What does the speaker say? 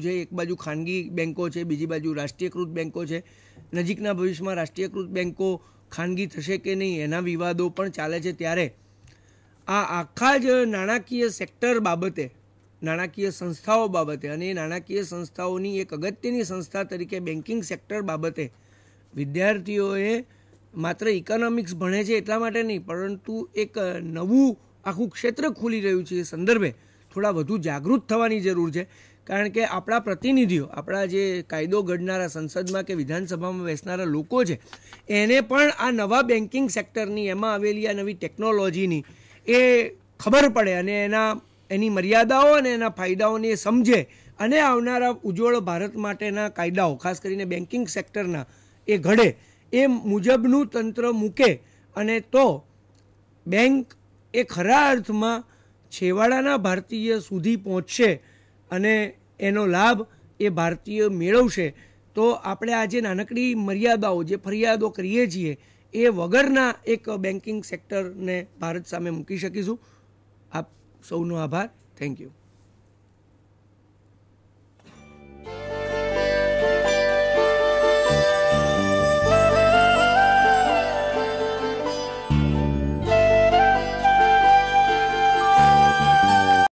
છે એક બાજુ ખાનગી બેન્કો છે બીજી બાજુ રાષ્ટ્રીયકૃત બેન્કો છે નજીકના ભવિષ્યમાં રાષ્ટ્રીયકૃત બેન્કો ખાનગી થશે કે નહીં એના વિવાદો પણ ચાલે છે ત્યારે આ આખા જ નાણાકીય સેક્ટર બાબતે નાણાકીય સંસ્થાઓ બાબતે અને એ નાણાકીય સંસ્થાઓની એક અગત્યની સંસ્થા તરીકે બેન્કિંગ સેક્ટર બાબતે વિદ્યાર્થીઓએ માત્ર ઇકોનોમિક્સ ભણે છે એટલા માટે નહીં પરંતુ એક નવું આખું ક્ષેત્ર ખુલી રહ્યું છે એ સંદર્ભે થોડા વધુ જાગૃત થવાની જરૂર છે કારણ કે આપણા પ્રતિનિધિઓ આપણા જે કાયદો ઘડનારા સંસદમાં કે વિધાનસભામાં બેસનારા લોકો છે એને પણ આ નવા બેન્કિંગ સેક્ટરની એમાં આવેલી આ નવી ટેકનોલોજીની એ ખબર પડે અને એના એની મર્યાદાઓ અને એના ફાયદાઓને એ સમજે અને આવનારા ઉજ્જવળ ભારત માટેના કાયદાઓ ખાસ કરીને બેન્કિંગ સેક્ટરના એ ઘડે એ મુજબનું તંત્ર મૂકે અને તો બેંક એ ખરા અર્થમાં છેવાડાના ભારતીય સુધી પહોંચશે અને એનો લાભ એ ભારતીય મેળવશે તો આપણે આ જે નાનકડી મર્યાદાઓ જે ફરિયાદો કરીએ છીએ એ વગરના એક બેન્કિંગ સેક્ટરને ભારત સામે મૂકી શકીશું આપ સૌનો આભાર થેન્ક યુ